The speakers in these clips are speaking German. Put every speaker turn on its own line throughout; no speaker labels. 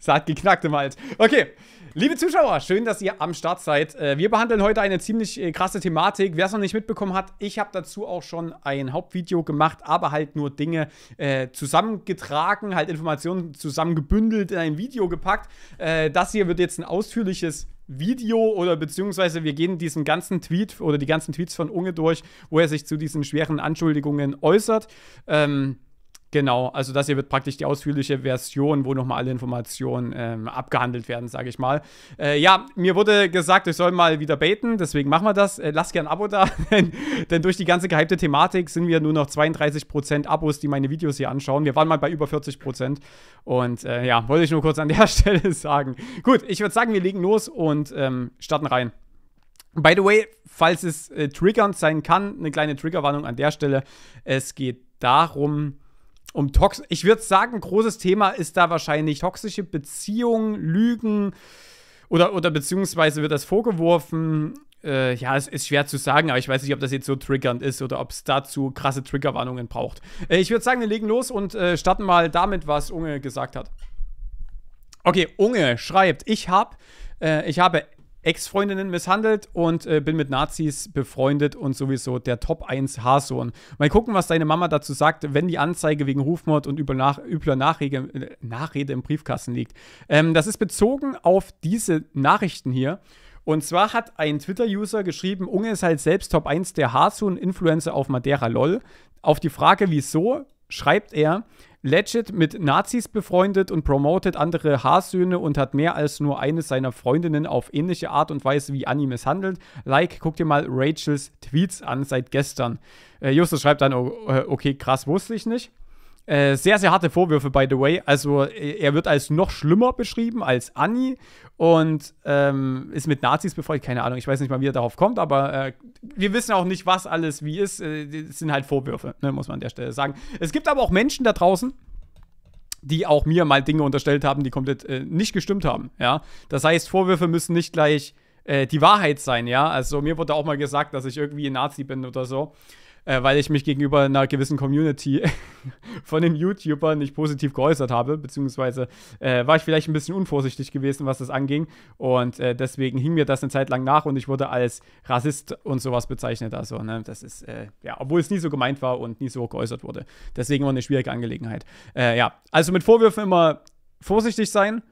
es hat geknackt im Hals. Okay, liebe Zuschauer, schön, dass ihr am Start seid. Äh, wir behandeln heute eine ziemlich äh, krasse Thematik. Wer es noch nicht mitbekommen hat, ich habe dazu auch schon ein Hauptvideo gemacht, aber halt nur Dinge äh, zusammengetragen, halt Informationen zusammengebündelt in ein Video gepackt. Äh, das hier wird jetzt ein ausführliches Video oder beziehungsweise wir gehen diesen ganzen Tweet oder die ganzen Tweets von Unge durch, wo er sich zu diesen schweren Anschuldigungen äußert. Ähm, Genau, also das hier wird praktisch die ausführliche Version, wo nochmal alle Informationen ähm, abgehandelt werden, sage ich mal. Äh, ja, mir wurde gesagt, ich soll mal wieder beten, deswegen machen wir das. Äh, lasst gerne ein Abo da, denn durch die ganze gehypte Thematik sind wir nur noch 32% Abos, die meine Videos hier anschauen. Wir waren mal bei über 40% und äh, ja, wollte ich nur kurz an der Stelle sagen. Gut, ich würde sagen, wir legen los und ähm, starten rein. By the way, falls es äh, triggernd sein kann, eine kleine Triggerwarnung an der Stelle. Es geht darum, um tox ich würde sagen, großes Thema ist da wahrscheinlich toxische Beziehungen, Lügen oder, oder beziehungsweise wird das vorgeworfen. Äh, ja, es ist schwer zu sagen, aber ich weiß nicht, ob das jetzt so triggernd ist oder ob es dazu krasse Triggerwarnungen braucht. Äh, ich würde sagen, wir legen los und äh, starten mal damit, was Unge gesagt hat. Okay, Unge schreibt, ich habe äh, ich habe Ex-Freundinnen misshandelt und äh, bin mit Nazis befreundet und sowieso der Top 1 Haarsohn. Mal gucken, was deine Mama dazu sagt, wenn die Anzeige wegen Rufmord und übler, Nach übler Nachrede, äh, Nachrede, im Briefkasten liegt. Ähm, das ist bezogen auf diese Nachrichten hier. Und zwar hat ein Twitter-User geschrieben, Unge ist halt selbst Top 1 der Haarsohn-Influencer auf Madeira LOL. Auf die Frage, wieso, schreibt er, legit mit Nazis befreundet und promotet andere Haarsöhne und hat mehr als nur eine seiner Freundinnen auf ähnliche Art und Weise wie Annie misshandelt. Like, guck dir mal Rachels Tweets an seit gestern. Äh, Justus schreibt dann, oh, äh, okay, krass, wusste ich nicht. Äh, sehr, sehr harte Vorwürfe, by the way. Also äh, er wird als noch schlimmer beschrieben als Anni und ähm, ist mit Nazis befreundet. Keine Ahnung, ich weiß nicht mal, wie er darauf kommt, aber äh, wir wissen auch nicht, was alles wie ist. Es äh, sind halt Vorwürfe, ne, muss man an der Stelle sagen. Es gibt aber auch Menschen da draußen, die auch mir mal Dinge unterstellt haben, die komplett äh, nicht gestimmt haben. Ja? Das heißt, Vorwürfe müssen nicht gleich äh, die Wahrheit sein, ja. Also mir wurde auch mal gesagt, dass ich irgendwie ein Nazi bin oder so äh, weil ich mich gegenüber einer gewissen Community von den YouTubern nicht positiv geäußert habe, beziehungsweise äh, war ich vielleicht ein bisschen unvorsichtig gewesen, was das anging. Und äh, deswegen hing mir das eine Zeit lang nach und ich wurde als Rassist und sowas bezeichnet. Also, ne, das ist, äh, ja, obwohl es nie so gemeint war und nie so geäußert wurde. Deswegen war eine schwierige Angelegenheit. Äh, ja, also mit Vorwürfen immer vorsichtig sein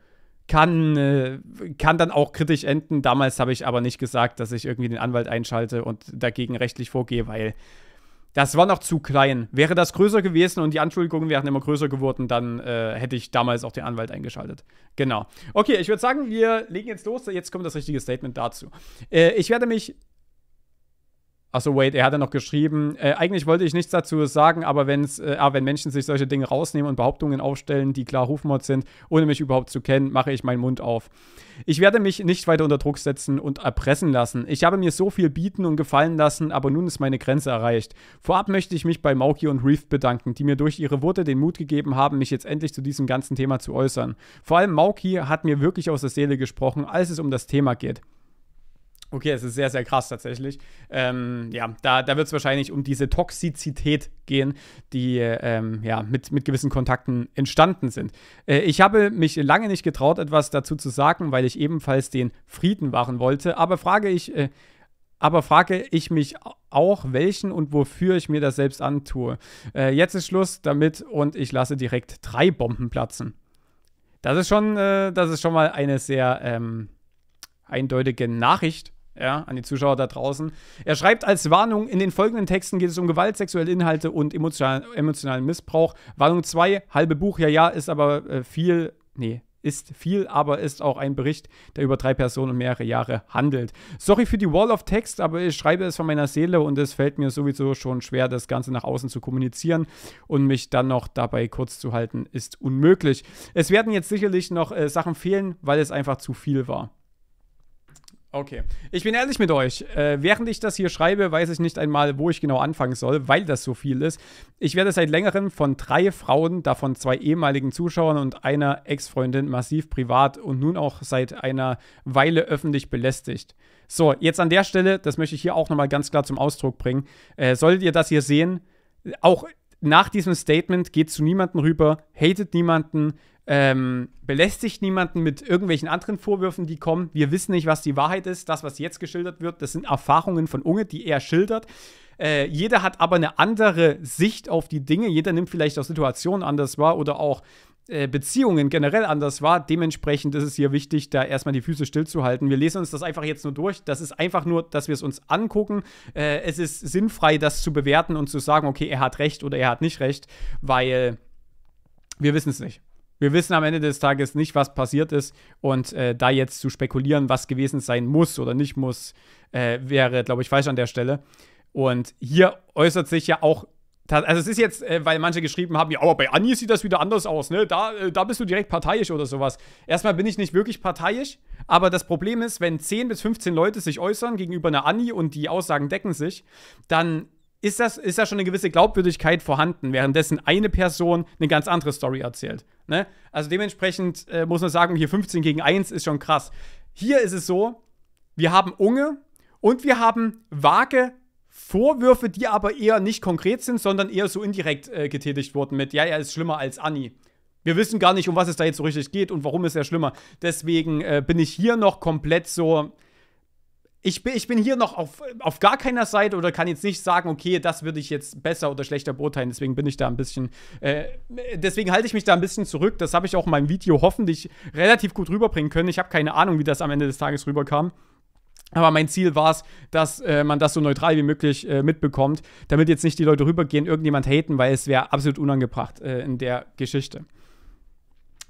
kann, äh, kann dann auch kritisch enden. Damals habe ich aber nicht gesagt, dass ich irgendwie den Anwalt einschalte und dagegen rechtlich vorgehe, weil das war noch zu klein. Wäre das größer gewesen und die Anschuldigungen wären immer größer geworden, dann äh, hätte ich damals auch den Anwalt eingeschaltet. Genau. Okay, ich würde sagen, wir legen jetzt los. Jetzt kommt das richtige Statement dazu. Äh, ich werde mich Achso, wait, er hat ja noch geschrieben. Äh, eigentlich wollte ich nichts dazu sagen, aber wenn's, äh, ah, wenn Menschen sich solche Dinge rausnehmen und Behauptungen aufstellen, die klar Hufmord sind, ohne mich überhaupt zu kennen, mache ich meinen Mund auf. Ich werde mich nicht weiter unter Druck setzen und erpressen lassen. Ich habe mir so viel bieten und gefallen lassen, aber nun ist meine Grenze erreicht. Vorab möchte ich mich bei Mauki und Reef bedanken, die mir durch ihre Worte den Mut gegeben haben, mich jetzt endlich zu diesem ganzen Thema zu äußern. Vor allem Mauki hat mir wirklich aus der Seele gesprochen, als es um das Thema geht. Okay, es ist sehr, sehr krass tatsächlich. Ähm, ja, da, da wird es wahrscheinlich um diese Toxizität gehen, die ähm, ja, mit, mit gewissen Kontakten entstanden sind. Äh, ich habe mich lange nicht getraut, etwas dazu zu sagen, weil ich ebenfalls den Frieden wahren wollte. Aber frage ich, äh, aber frage ich mich auch, welchen und wofür ich mir das selbst antue. Äh, jetzt ist Schluss damit und ich lasse direkt drei Bomben platzen. Das ist schon, äh, das ist schon mal eine sehr ähm, eindeutige Nachricht ja, an die Zuschauer da draußen. Er schreibt als Warnung, in den folgenden Texten geht es um Gewalt, sexuelle Inhalte und emotional, emotionalen Missbrauch. Warnung 2, halbe Buch, ja, ja, ist aber äh, viel, nee, ist viel, aber ist auch ein Bericht, der über drei Personen und mehrere Jahre handelt. Sorry für die Wall of Text, aber ich schreibe es von meiner Seele und es fällt mir sowieso schon schwer, das Ganze nach außen zu kommunizieren und mich dann noch dabei kurz zu halten, ist unmöglich. Es werden jetzt sicherlich noch äh, Sachen fehlen, weil es einfach zu viel war. Okay. Ich bin ehrlich mit euch. Äh, während ich das hier schreibe, weiß ich nicht einmal, wo ich genau anfangen soll, weil das so viel ist. Ich werde seit längerem von drei Frauen, davon zwei ehemaligen Zuschauern und einer Ex-Freundin, massiv privat und nun auch seit einer Weile öffentlich belästigt. So, jetzt an der Stelle, das möchte ich hier auch nochmal ganz klar zum Ausdruck bringen. Äh, solltet ihr das hier sehen, auch nach diesem Statement geht zu niemanden rüber, hatet niemanden, ähm, belästigt niemanden mit irgendwelchen anderen Vorwürfen, die kommen. Wir wissen nicht, was die Wahrheit ist. Das, was jetzt geschildert wird, das sind Erfahrungen von Unge, die er schildert. Äh, jeder hat aber eine andere Sicht auf die Dinge. Jeder nimmt vielleicht auch Situationen anders wahr oder auch äh, Beziehungen generell anders wahr. Dementsprechend ist es hier wichtig, da erstmal die Füße stillzuhalten. Wir lesen uns das einfach jetzt nur durch. Das ist einfach nur, dass wir es uns angucken. Äh, es ist sinnfrei, das zu bewerten und zu sagen, okay, er hat recht oder er hat nicht recht, weil wir wissen es nicht wir wissen am Ende des Tages nicht, was passiert ist. Und äh, da jetzt zu spekulieren, was gewesen sein muss oder nicht muss, äh, wäre, glaube ich, falsch an der Stelle. Und hier äußert sich ja auch. Also es ist jetzt, äh, weil manche geschrieben haben, ja, aber bei Anni sieht das wieder anders aus, ne? Da, äh, da bist du direkt parteiisch oder sowas. Erstmal bin ich nicht wirklich parteiisch, aber das Problem ist, wenn 10 bis 15 Leute sich äußern gegenüber einer Anni und die Aussagen decken sich, dann ist, das, ist da schon eine gewisse Glaubwürdigkeit vorhanden, währenddessen eine Person eine ganz andere Story erzählt. Ne? Also dementsprechend äh, muss man sagen, hier 15 gegen 1 ist schon krass. Hier ist es so, wir haben Unge und wir haben vage Vorwürfe, die aber eher nicht konkret sind, sondern eher so indirekt äh, getätigt wurden mit, ja, er ist schlimmer als Anni. Wir wissen gar nicht, um was es da jetzt so richtig geht und warum ist er schlimmer. Deswegen äh, bin ich hier noch komplett so, ich bin, ich bin hier noch auf, auf gar keiner Seite oder kann jetzt nicht sagen, okay, das würde ich jetzt besser oder schlechter beurteilen. Deswegen bin ich da ein bisschen, äh, deswegen halte ich mich da ein bisschen zurück. Das habe ich auch in meinem Video hoffentlich relativ gut rüberbringen können. Ich habe keine Ahnung, wie das am Ende des Tages rüberkam. Aber mein Ziel war es, dass äh, man das so neutral wie möglich äh, mitbekommt, damit jetzt nicht die Leute rübergehen, irgendjemand haten, weil es wäre absolut unangebracht äh, in der Geschichte.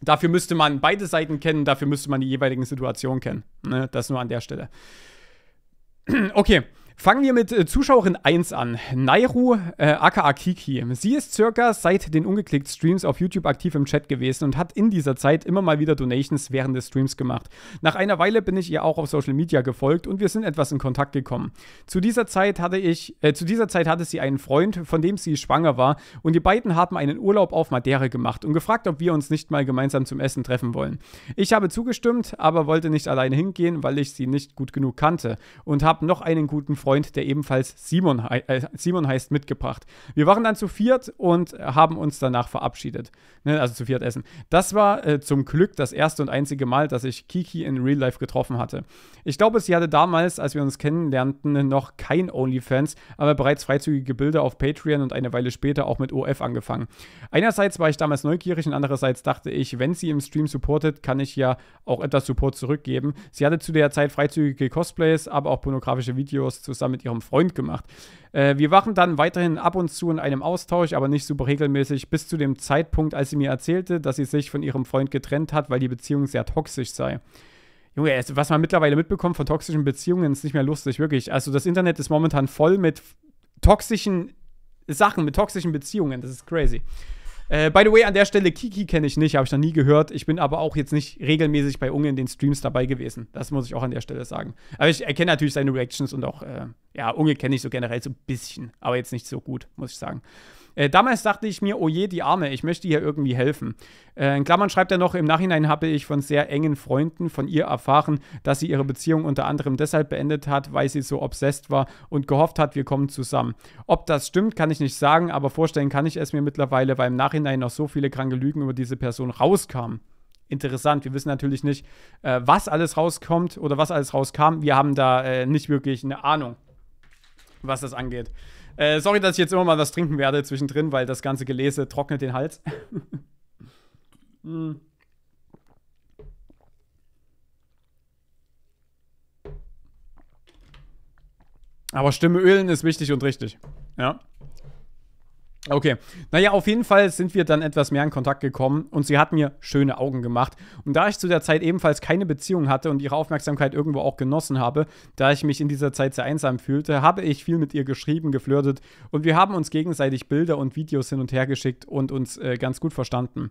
Dafür müsste man beide Seiten kennen, dafür müsste man die jeweiligen Situationen kennen. Ne? Das nur an der Stelle. okay, Fangen wir mit äh, Zuschauerin 1 an. Nairu äh, aka Kiki. Sie ist circa seit den ungeklickt Streams auf YouTube aktiv im Chat gewesen und hat in dieser Zeit immer mal wieder Donations während des Streams gemacht. Nach einer Weile bin ich ihr auch auf Social Media gefolgt und wir sind etwas in Kontakt gekommen. Zu dieser Zeit hatte ich, äh, zu dieser Zeit hatte sie einen Freund, von dem sie schwanger war und die beiden haben einen Urlaub auf Madeira gemacht und gefragt, ob wir uns nicht mal gemeinsam zum Essen treffen wollen. Ich habe zugestimmt, aber wollte nicht alleine hingehen, weil ich sie nicht gut genug kannte und habe noch einen guten Freund Freund, der ebenfalls Simon, hei äh, Simon heißt, mitgebracht. Wir waren dann zu viert und haben uns danach verabschiedet. Ne, also zu viert essen. Das war äh, zum Glück das erste und einzige Mal, dass ich Kiki in Real Life getroffen hatte. Ich glaube, sie hatte damals, als wir uns kennenlernten, noch kein OnlyFans, aber bereits freizügige Bilder auf Patreon und eine Weile später auch mit OF angefangen. Einerseits war ich damals neugierig und andererseits dachte ich, wenn sie im Stream supportet, kann ich ja auch etwas Support zurückgeben. Sie hatte zu der Zeit freizügige Cosplays, aber auch pornografische Videos zu Fotos mit ihrem Freund gemacht. Äh, wir waren dann weiterhin ab und zu in einem Austausch, aber nicht super regelmäßig, bis zu dem Zeitpunkt, als sie mir erzählte, dass sie sich von ihrem Freund getrennt hat, weil die Beziehung sehr toxisch sei. Junge, was man mittlerweile mitbekommt von toxischen Beziehungen, ist nicht mehr lustig, wirklich. Also das Internet ist momentan voll mit toxischen Sachen, mit toxischen Beziehungen. Das ist crazy. Äh, by the way, an der Stelle, Kiki kenne ich nicht, habe ich noch nie gehört. Ich bin aber auch jetzt nicht regelmäßig bei Unge in den Streams dabei gewesen. Das muss ich auch an der Stelle sagen. Aber ich erkenne natürlich seine Reactions und auch, äh, ja, Unge kenne ich so generell so ein bisschen, aber jetzt nicht so gut, muss ich sagen. Äh, damals dachte ich mir, oh je, die Arme, ich möchte ihr irgendwie helfen. Äh, in Klammern schreibt er noch, im Nachhinein habe ich von sehr engen Freunden von ihr erfahren, dass sie ihre Beziehung unter anderem deshalb beendet hat, weil sie so obsessed war und gehofft hat, wir kommen zusammen. Ob das stimmt, kann ich nicht sagen, aber vorstellen kann ich es mir mittlerweile, weil im Nachhinein noch so viele kranke Lügen über diese Person rauskamen interessant. Wir wissen natürlich nicht, äh, was alles rauskommt oder was alles rauskam. Wir haben da äh, nicht wirklich eine Ahnung, was das angeht. Äh, sorry, dass ich jetzt immer mal was trinken werde zwischendrin, weil das ganze Gelese trocknet den Hals. Hm. Aber Stimme ölen ist wichtig und richtig. Ja. Okay, naja, auf jeden Fall sind wir dann etwas mehr in Kontakt gekommen und sie hat mir schöne Augen gemacht. Und da ich zu der Zeit ebenfalls keine Beziehung hatte und ihre Aufmerksamkeit irgendwo auch genossen habe, da ich mich in dieser Zeit sehr einsam fühlte, habe ich viel mit ihr geschrieben, geflirtet und wir haben uns gegenseitig Bilder und Videos hin und her geschickt und uns äh, ganz gut verstanden.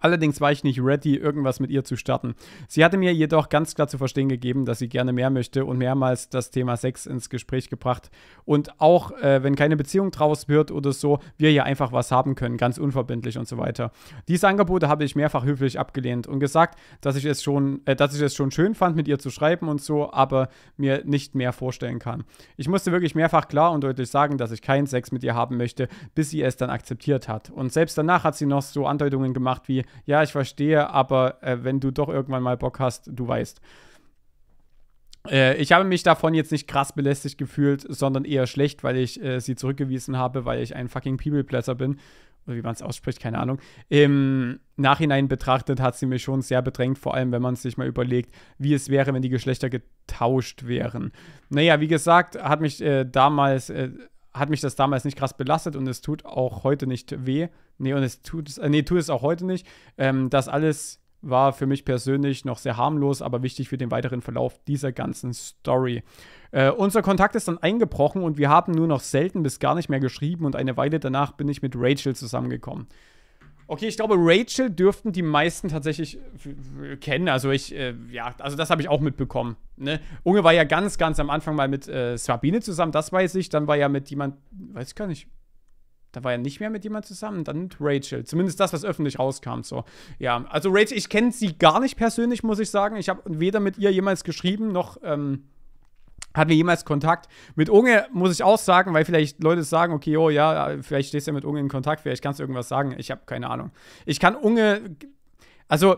Allerdings war ich nicht ready, irgendwas mit ihr zu starten. Sie hatte mir jedoch ganz klar zu verstehen gegeben, dass sie gerne mehr möchte und mehrmals das Thema Sex ins Gespräch gebracht. Und auch, äh, wenn keine Beziehung draus wird oder so, wir ja einfach was haben können, ganz unverbindlich und so weiter. Diese Angebote habe ich mehrfach höflich abgelehnt und gesagt, dass ich es schon, äh, dass ich es schon schön fand, mit ihr zu schreiben und so, aber mir nicht mehr vorstellen kann. Ich musste wirklich mehrfach klar und deutlich sagen, dass ich keinen Sex mit ihr haben möchte, bis sie es dann akzeptiert hat. Und selbst danach hat sie noch so Andeutungen gemacht wie, ja, ich verstehe, aber äh, wenn du doch irgendwann mal Bock hast, du weißt. Äh, ich habe mich davon jetzt nicht krass belästigt gefühlt, sondern eher schlecht, weil ich äh, sie zurückgewiesen habe, weil ich ein fucking People-Plätzer bin. Oder wie man es ausspricht, keine Ahnung. Im Nachhinein betrachtet hat sie mich schon sehr bedrängt, vor allem wenn man sich mal überlegt, wie es wäre, wenn die Geschlechter getauscht wären. Naja, wie gesagt, hat mich äh, damals äh, hat mich das damals nicht krass belastet und es tut auch heute nicht weh. Nee, und es tut, äh, nee, tut es auch heute nicht. Ähm, das alles war für mich persönlich noch sehr harmlos, aber wichtig für den weiteren Verlauf dieser ganzen Story. Äh, unser Kontakt ist dann eingebrochen und wir haben nur noch selten bis gar nicht mehr geschrieben und eine Weile danach bin ich mit Rachel zusammengekommen. Okay, ich glaube, Rachel dürften die meisten tatsächlich kennen. Also ich, äh, ja, also das habe ich auch mitbekommen. Ne? Unge war ja ganz, ganz am Anfang mal mit äh, Sabine zusammen, das weiß ich. Dann war ja mit jemand, weiß ich gar nicht. Da war ja nicht mehr mit jemand zusammen, dann mit Rachel. Zumindest das, was öffentlich rauskam. So. Ja, also Rachel, ich kenne sie gar nicht persönlich, muss ich sagen. Ich habe weder mit ihr jemals geschrieben, noch, ähm, hatten wir jemals Kontakt? Mit Unge muss ich auch sagen, weil vielleicht Leute sagen, okay, oh ja, vielleicht stehst du ja mit Unge in Kontakt, vielleicht kannst du irgendwas sagen. Ich habe keine Ahnung. Ich kann Unge, also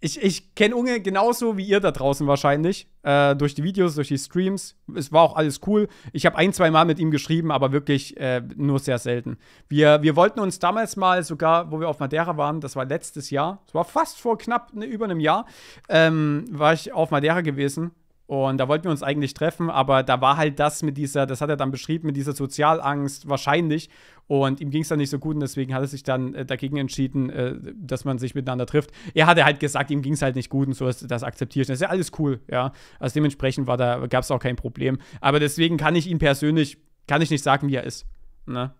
ich, ich kenne Unge genauso wie ihr da draußen wahrscheinlich. Äh, durch die Videos, durch die Streams. Es war auch alles cool. Ich habe ein, zwei Mal mit ihm geschrieben, aber wirklich äh, nur sehr selten. Wir, wir wollten uns damals mal sogar, wo wir auf Madeira waren, das war letztes Jahr, es war fast vor knapp ne, über einem Jahr, ähm, war ich auf Madeira gewesen und da wollten wir uns eigentlich treffen, aber da war halt das mit dieser, das hat er dann beschrieben, mit dieser Sozialangst wahrscheinlich. Und ihm ging es dann nicht so gut und deswegen hat er sich dann äh, dagegen entschieden, äh, dass man sich miteinander trifft. Er hatte halt gesagt, ihm ging es halt nicht gut und so, das, das akzeptiere ich. Das ist ja alles cool, ja. Also dementsprechend war da, gab es auch kein Problem. Aber deswegen kann ich ihn persönlich, kann ich nicht sagen, wie er ist. Ne?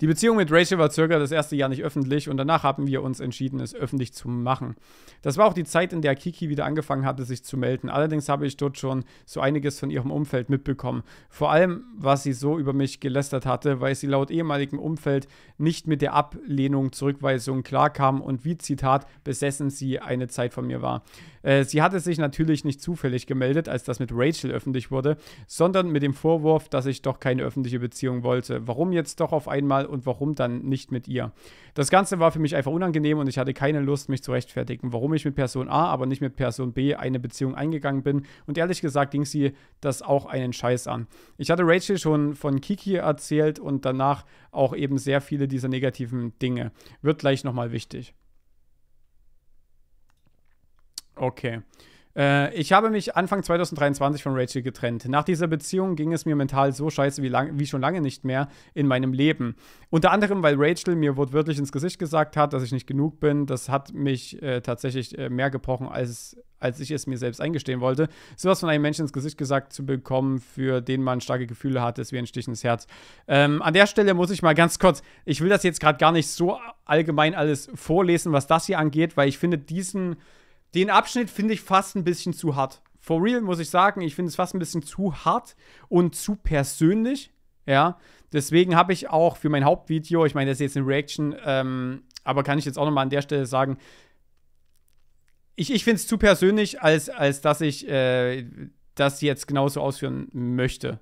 Die Beziehung mit Rachel war circa das erste Jahr nicht öffentlich und danach haben wir uns entschieden, es öffentlich zu machen. Das war auch die Zeit, in der Kiki wieder angefangen hatte, sich zu melden. Allerdings habe ich dort schon so einiges von ihrem Umfeld mitbekommen. Vor allem, was sie so über mich gelästert hatte, weil sie laut ehemaligem Umfeld nicht mit der Ablehnung, Zurückweisung klarkam und wie, Zitat, besessen sie eine Zeit von mir war. Äh, sie hatte sich natürlich nicht zufällig gemeldet, als das mit Rachel öffentlich wurde, sondern mit dem Vorwurf, dass ich doch keine öffentliche Beziehung wollte. Warum jetzt doch auf einmal und warum dann nicht mit ihr. Das Ganze war für mich einfach unangenehm und ich hatte keine Lust, mich zu rechtfertigen, warum ich mit Person A, aber nicht mit Person B eine Beziehung eingegangen bin. Und ehrlich gesagt ging sie das auch einen Scheiß an. Ich hatte Rachel schon von Kiki erzählt und danach auch eben sehr viele dieser negativen Dinge. Wird gleich nochmal wichtig. Okay. Äh, ich habe mich Anfang 2023 von Rachel getrennt. Nach dieser Beziehung ging es mir mental so scheiße wie, lang, wie schon lange nicht mehr in meinem Leben. Unter anderem, weil Rachel mir wortwörtlich ins Gesicht gesagt hat, dass ich nicht genug bin. Das hat mich äh, tatsächlich äh, mehr gebrochen, als, als ich es mir selbst eingestehen wollte. Sowas von einem Menschen ins Gesicht gesagt zu bekommen, für den man starke Gefühle hat, ist wie ein Stich ins Herz. Ähm, an der Stelle muss ich mal ganz kurz, ich will das jetzt gerade gar nicht so allgemein alles vorlesen, was das hier angeht, weil ich finde diesen den Abschnitt finde ich fast ein bisschen zu hart. For real muss ich sagen, ich finde es fast ein bisschen zu hart und zu persönlich. Ja, deswegen habe ich auch für mein Hauptvideo, ich meine, das ist jetzt eine Reaction, ähm, aber kann ich jetzt auch nochmal an der Stelle sagen, ich, ich finde es zu persönlich, als, als dass ich äh, das jetzt genauso ausführen möchte.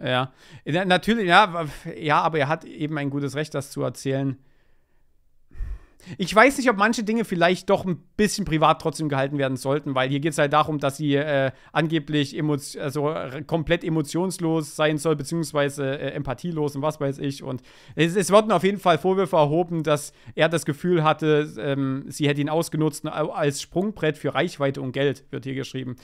Ja, natürlich, ja, ja, aber er hat eben ein gutes Recht, das zu erzählen. Ich weiß nicht, ob manche Dinge vielleicht doch ein bisschen privat trotzdem gehalten werden sollten, weil hier geht es halt darum, dass sie äh, angeblich emo also, komplett emotionslos sein soll, beziehungsweise äh, empathielos und was weiß ich. Und es, es, wurden auf jeden Fall Vorwürfe erhoben, dass er das Gefühl hatte, ähm, sie hätte ihn ausgenutzt als Sprungbrett für Reichweite und Geld, wird hier geschrieben.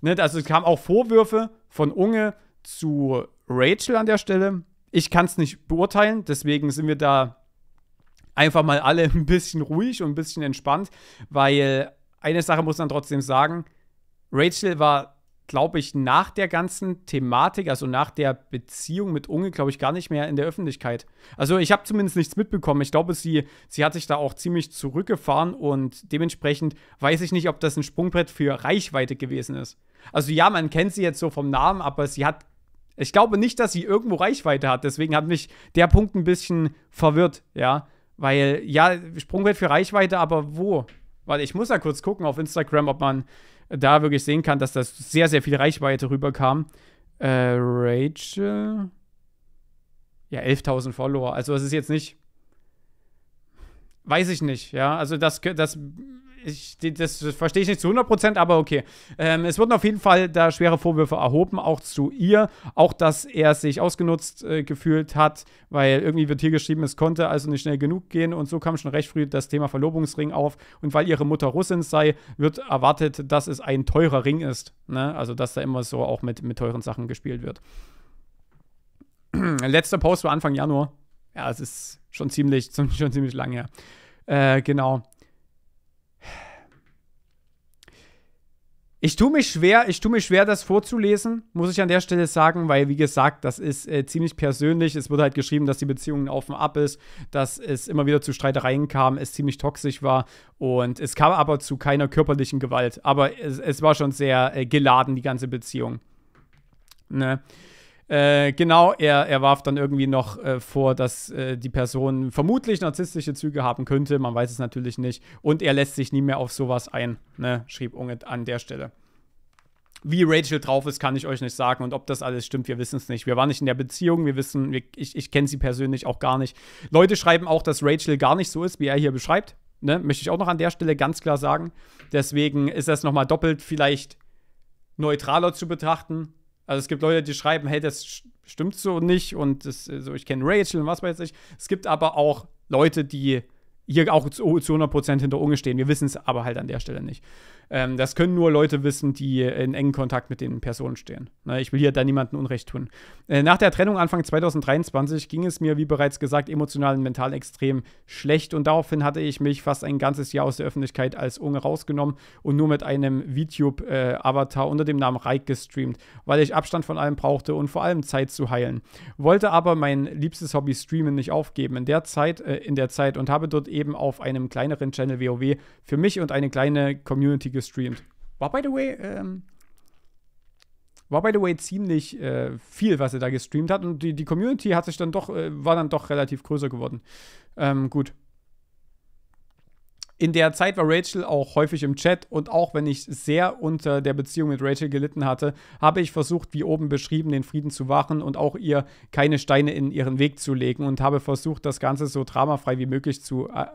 Ne? Also es kamen auch Vorwürfe von Unge zu Rachel an der Stelle. Ich kann es nicht beurteilen, deswegen sind wir da einfach mal alle ein bisschen ruhig und ein bisschen entspannt, weil eine Sache muss man trotzdem sagen, Rachel war, glaube ich, nach der ganzen Thematik, also nach der Beziehung mit Unge, glaube ich, gar nicht mehr in der Öffentlichkeit. Also ich habe zumindest nichts mitbekommen. Ich glaube, sie, sie hat sich da auch ziemlich zurückgefahren und dementsprechend weiß ich nicht, ob das ein Sprungbrett für Reichweite gewesen ist. Also ja, man kennt sie jetzt so vom Namen, aber sie hat ich glaube nicht, dass sie irgendwo Reichweite hat. Deswegen hat mich der Punkt ein bisschen verwirrt, ja. Weil, ja, Sprungwert für Reichweite, aber wo? Weil ich muss da kurz gucken auf Instagram, ob man da wirklich sehen kann, dass das sehr, sehr viel Reichweite rüberkam. Äh, Rachel. Ja, 11.000 Follower. Also, das ist jetzt nicht. Weiß ich nicht, ja. Also, das, das ich, das verstehe ich nicht zu 100%, aber okay. Ähm, es wurden auf jeden Fall da schwere Vorwürfe erhoben, auch zu ihr. Auch, dass er sich ausgenutzt äh, gefühlt hat, weil irgendwie wird hier geschrieben, es konnte also nicht schnell genug gehen. Und so kam schon recht früh das Thema Verlobungsring auf. Und weil ihre Mutter Russin sei, wird erwartet, dass es ein teurer Ring ist. Ne? Also, dass da immer so auch mit, mit teuren Sachen gespielt wird. Letzter Post war Anfang Januar. Ja, es ist schon ziemlich, schon ziemlich lang her. Äh, genau. Ich tue mich schwer, ich tue mich schwer, das vorzulesen, muss ich an der Stelle sagen, weil wie gesagt, das ist äh, ziemlich persönlich. Es wurde halt geschrieben, dass die Beziehung auf dem ab ist, dass es immer wieder zu Streitereien kam, es ziemlich toxisch war und es kam aber zu keiner körperlichen Gewalt. Aber es, es war schon sehr äh, geladen die ganze Beziehung. Ne? Äh, genau, er, er warf dann irgendwie noch äh, vor, dass äh, die Person vermutlich narzisstische Züge haben könnte. Man weiß es natürlich nicht. Und er lässt sich nie mehr auf sowas ein, ne? schrieb Unget an der Stelle. Wie Rachel drauf ist, kann ich euch nicht sagen. Und ob das alles stimmt, wir wissen es nicht. Wir waren nicht in der Beziehung, wir wissen, wir, ich, ich kenne sie persönlich auch gar nicht. Leute schreiben auch, dass Rachel gar nicht so ist, wie er hier beschreibt. Ne? Möchte ich auch noch an der Stelle ganz klar sagen. Deswegen ist das nochmal doppelt vielleicht neutraler zu betrachten also es gibt Leute, die schreiben, hey, das stimmt so nicht und das, so, ich kenne Rachel und was weiß ich. Es gibt aber auch Leute, die hier auch zu, zu 100% hinter Unge stehen. Wir wissen es aber halt an der Stelle nicht. Ähm, das können nur Leute wissen, die in engen Kontakt mit den Personen stehen. Na, ne, ich will hier da niemandem Unrecht tun. Äh, nach der Trennung Anfang 2023 ging es mir, wie bereits gesagt, emotional und mental extrem schlecht und daraufhin hatte ich mich fast ein ganzes Jahr aus der Öffentlichkeit als Unge rausgenommen und nur mit einem VTube-Avatar äh, unter dem Namen Reik gestreamt, weil ich Abstand von allem brauchte und vor allem Zeit zu heilen. Wollte aber mein liebstes Hobby Streamen nicht aufgeben in der Zeit, äh, in der Zeit und habe dort eben auf einem kleineren Channel WoW für mich und eine kleine Community gestreamt. War by the way, ähm, war by the way ziemlich äh, viel, was er da gestreamt hat. Und die, die Community hat sich dann doch, äh, war dann doch relativ größer geworden. Ähm, gut. In der Zeit war Rachel auch häufig im Chat und auch wenn ich sehr unter der Beziehung mit Rachel gelitten hatte, habe ich versucht, wie oben beschrieben, den Frieden zu wahren und auch ihr keine Steine in ihren Weg zu legen und habe versucht, das Ganze so dramafrei wie möglich zu, äh,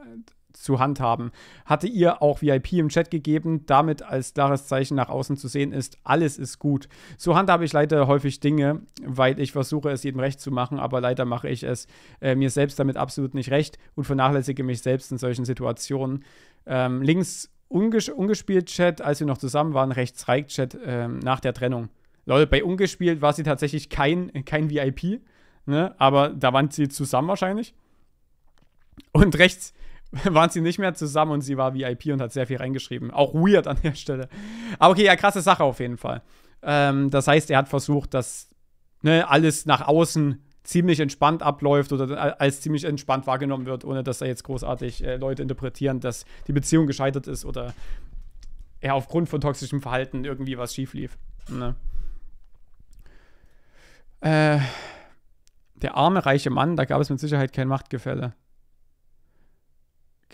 zu handhaben. Hatte ihr auch VIP im Chat gegeben, damit als klares Zeichen nach außen zu sehen ist, alles ist gut. So handhabe ich leider häufig Dinge, weil ich versuche es jedem recht zu machen, aber leider mache ich es äh, mir selbst damit absolut nicht recht und vernachlässige mich selbst in solchen Situationen. Ähm, links unges ungespielt Chat, als wir noch zusammen waren, rechts Reik Chat ähm, nach der Trennung. Lol, bei ungespielt war sie tatsächlich kein, kein VIP, ne? aber da waren sie zusammen wahrscheinlich. Und rechts waren sie nicht mehr zusammen und sie war VIP und hat sehr viel reingeschrieben. Auch weird an der Stelle. Aber okay, ja, krasse Sache auf jeden Fall. Ähm, das heißt, er hat versucht, dass ne, alles nach außen ziemlich entspannt abläuft oder als ziemlich entspannt wahrgenommen wird, ohne dass da jetzt großartig äh, Leute interpretieren, dass die Beziehung gescheitert ist oder er aufgrund von toxischem Verhalten irgendwie was schief lief. Ne? Äh, der arme, reiche Mann, da gab es mit Sicherheit kein Machtgefälle.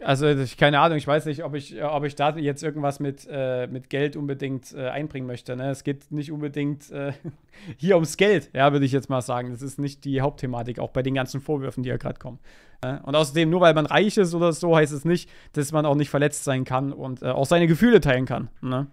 Also ich, keine Ahnung, ich weiß nicht, ob ich, äh, ob ich da jetzt irgendwas mit, äh, mit Geld unbedingt äh, einbringen möchte. Ne? Es geht nicht unbedingt äh, hier ums Geld, ja, würde ich jetzt mal sagen. Das ist nicht die Hauptthematik, auch bei den ganzen Vorwürfen, die ja gerade kommen. Ne? Und außerdem, nur weil man reich ist oder so, heißt es nicht, dass man auch nicht verletzt sein kann und äh, auch seine Gefühle teilen kann. Ne?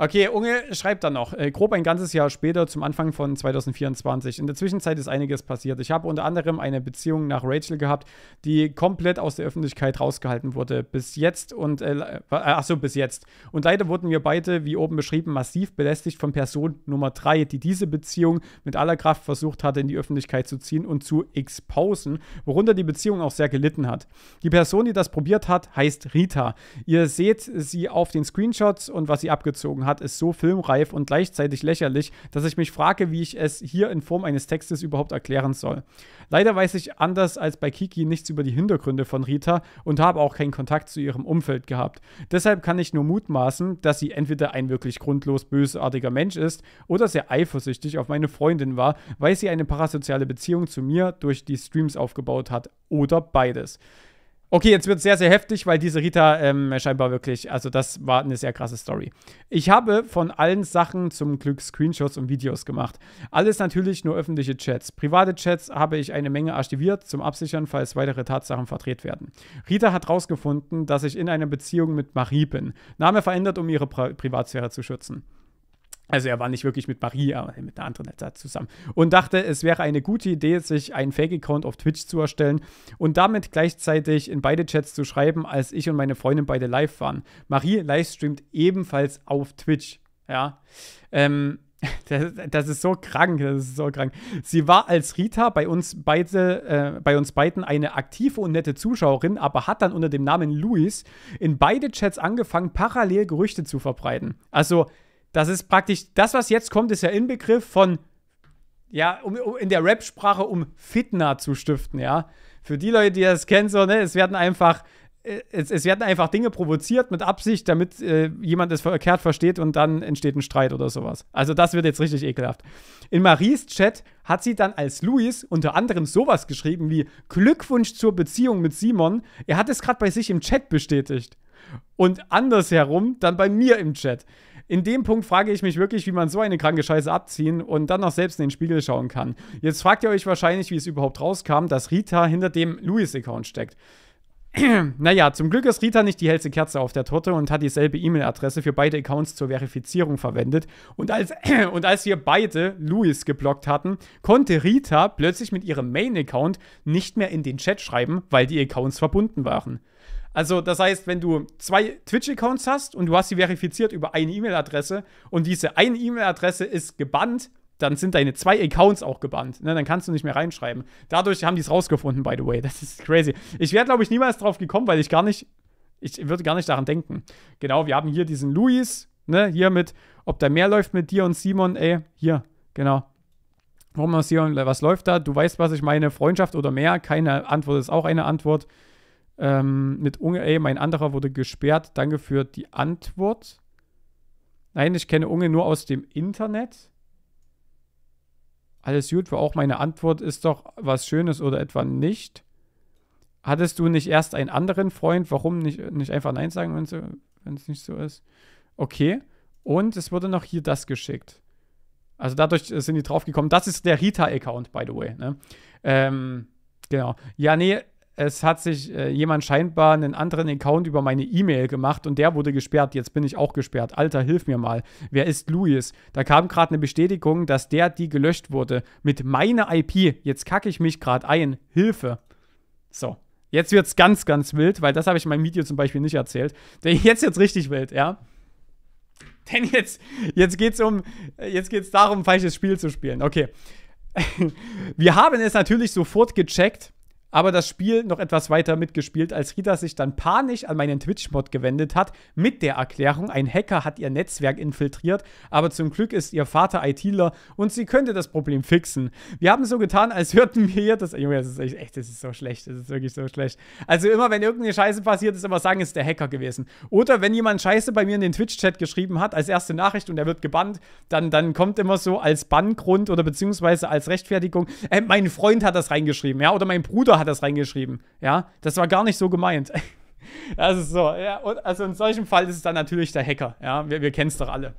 Okay, Unge schreibt dann noch, äh, grob ein ganzes Jahr später, zum Anfang von 2024. In der Zwischenzeit ist einiges passiert. Ich habe unter anderem eine Beziehung nach Rachel gehabt, die komplett aus der Öffentlichkeit rausgehalten wurde. Bis jetzt und, äh, äh achso, bis jetzt. Und leider wurden wir beide, wie oben beschrieben, massiv belästigt von Person Nummer 3, die diese Beziehung mit aller Kraft versucht hatte, in die Öffentlichkeit zu ziehen und zu exposen, worunter die Beziehung auch sehr gelitten hat. Die Person, die das probiert hat, heißt Rita. Ihr seht sie auf den Screenshots und was sie abgezogen hat hat, ist so filmreif und gleichzeitig lächerlich, dass ich mich frage, wie ich es hier in Form eines Textes überhaupt erklären soll. Leider weiß ich anders als bei Kiki nichts über die Hintergründe von Rita und habe auch keinen Kontakt zu ihrem Umfeld gehabt. Deshalb kann ich nur mutmaßen, dass sie entweder ein wirklich grundlos bösartiger Mensch ist oder sehr eifersüchtig auf meine Freundin war, weil sie eine parasoziale Beziehung zu mir durch die Streams aufgebaut hat oder beides. Okay, jetzt wird es sehr, sehr heftig, weil diese Rita ähm, scheinbar wirklich, also das war eine sehr krasse Story. Ich habe von allen Sachen zum Glück Screenshots und Videos gemacht. Alles natürlich nur öffentliche Chats. Private Chats habe ich eine Menge archiviert zum Absichern, falls weitere Tatsachen verdreht werden. Rita hat rausgefunden, dass ich in einer Beziehung mit Marie bin. Name verändert, um ihre Pri Privatsphäre zu schützen. Also er war nicht wirklich mit Maria, mit einer anderen halt zusammen. Und dachte, es wäre eine gute Idee, sich einen Fake-Account auf Twitch zu erstellen und damit gleichzeitig in beide Chats zu schreiben, als ich und meine Freundin beide live waren. Marie livestreamt ebenfalls auf Twitch. Ja. Ähm, das, das, ist so krank, das ist so krank. Sie war als Rita bei uns beide, äh, bei uns beiden eine aktive und nette Zuschauerin, aber hat dann unter dem Namen Luis in beide Chats angefangen, parallel Gerüchte zu verbreiten. Also das ist praktisch, das, was jetzt kommt, ist ja Inbegriff von, ja, um, um, in der Rap-Sprache, um Fitna zu stiften, ja. Für die Leute, die das kennen, so, ne, es werden einfach, äh, es, es werden einfach Dinge provoziert mit Absicht, damit äh, jemand es verkehrt versteht und dann entsteht ein Streit oder sowas. Also das wird jetzt richtig ekelhaft. In Maries Chat hat sie dann als Luis unter anderem sowas geschrieben wie Glückwunsch zur Beziehung mit Simon. Er hat es gerade bei sich im Chat bestätigt. Und andersherum dann bei mir im Chat. In dem Punkt frage ich mich wirklich, wie man so eine kranke Scheiße abziehen und dann noch selbst in den Spiegel schauen kann. Jetzt fragt ihr euch wahrscheinlich, wie es überhaupt rauskam, dass Rita hinter dem Louis-Account steckt. naja, zum Glück ist Rita nicht die hellste Kerze auf der Torte und hat dieselbe E-Mail-Adresse für beide Accounts zur Verifizierung verwendet. Und als, und als wir beide Louis geblockt hatten, konnte Rita plötzlich mit ihrem Main-Account nicht mehr in den Chat schreiben, weil die Accounts verbunden waren. Also, das heißt, wenn du zwei Twitch-Accounts hast und du hast sie verifiziert über eine E-Mail-Adresse und diese eine E-Mail-Adresse ist gebannt, dann sind deine zwei Accounts auch gebannt. Ne? Dann kannst du nicht mehr reinschreiben. Dadurch haben die es rausgefunden, by the way. Das ist crazy. Ich wäre, glaube ich, niemals drauf gekommen, weil ich gar nicht, ich würde gar nicht daran denken. Genau, wir haben hier diesen Luis, ne, hier mit, ob da mehr läuft mit dir und Simon, ey, hier, genau. Warum aus Simon, was läuft da? Du weißt, was ich meine, Freundschaft oder mehr? Keine Antwort ist auch eine Antwort. Ähm, mit Unge, ey, mein anderer wurde gesperrt. Danke für die Antwort. Nein, ich kenne Unge nur aus dem Internet. Alles gut, war auch meine Antwort ist doch was Schönes oder etwa nicht. Hattest du nicht erst einen anderen Freund? Warum nicht, nicht einfach Nein sagen, wenn es nicht so ist? Okay. Und es wurde noch hier das geschickt. Also dadurch äh, sind die draufgekommen. Das ist der Rita-Account, by the way. Ne? Ähm, genau. Ja, nee, es hat sich äh, jemand scheinbar einen anderen Account über meine E-Mail gemacht und der wurde gesperrt. Jetzt bin ich auch gesperrt. Alter, hilf mir mal. Wer ist Luis? Da kam gerade eine Bestätigung, dass der, die gelöscht wurde. Mit meiner IP. Jetzt kacke ich mich gerade ein. Hilfe. So. Jetzt wird es ganz, ganz wild, weil das habe ich in meinem Video zum Beispiel nicht erzählt. Jetzt jetzt richtig wild, ja. Denn jetzt, jetzt es um, jetzt geht's darum, falsches Spiel zu spielen. Okay. Wir haben es natürlich sofort gecheckt aber das Spiel noch etwas weiter mitgespielt, als Rita sich dann panisch an meinen Twitch-Mod gewendet hat, mit der Erklärung, ein Hacker hat ihr Netzwerk infiltriert, aber zum Glück ist ihr Vater ITler und sie könnte das Problem fixen. Wir haben so getan, als hörten wir hier das. Junge, das ist echt, echt, das ist so schlecht, das ist wirklich so schlecht. Also immer, wenn irgendeine Scheiße passiert ist, immer sagen, es ist der Hacker gewesen. Oder wenn jemand Scheiße bei mir in den Twitch-Chat geschrieben hat, als erste Nachricht und er wird gebannt, dann, dann kommt immer so als Banngrund oder beziehungsweise als Rechtfertigung, äh, mein Freund hat das reingeschrieben, ja, oder mein Bruder hat das reingeschrieben. Ja, das war gar nicht so gemeint. das ist so. Ja, und, also in solchem Fall ist es dann natürlich der Hacker. Ja, wir, wir kennen es doch alle.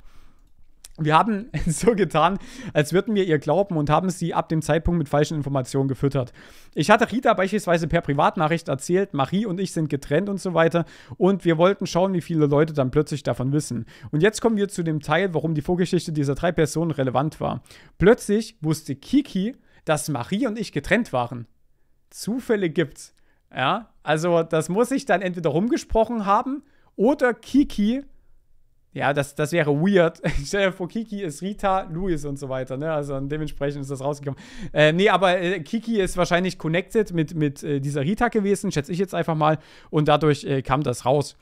Wir haben so getan, als würden wir ihr glauben und haben sie ab dem Zeitpunkt mit falschen Informationen gefüttert. Ich hatte Rita beispielsweise per Privatnachricht erzählt, Marie und ich sind getrennt und so weiter und wir wollten schauen, wie viele Leute dann plötzlich davon wissen. Und jetzt kommen wir zu dem Teil, warum die Vorgeschichte dieser drei Personen relevant war. Plötzlich wusste Kiki, dass Marie und ich getrennt waren. Zufälle gibt. Ja, also das muss ich dann entweder rumgesprochen haben oder Kiki. Ja, das, das wäre weird. Stell dir vor, Kiki ist Rita, Luis und so weiter. Ne? Also dementsprechend ist das rausgekommen. Äh, nee, aber äh, Kiki ist wahrscheinlich connected mit, mit äh, dieser Rita gewesen, schätze ich jetzt einfach mal. Und dadurch äh, kam das raus.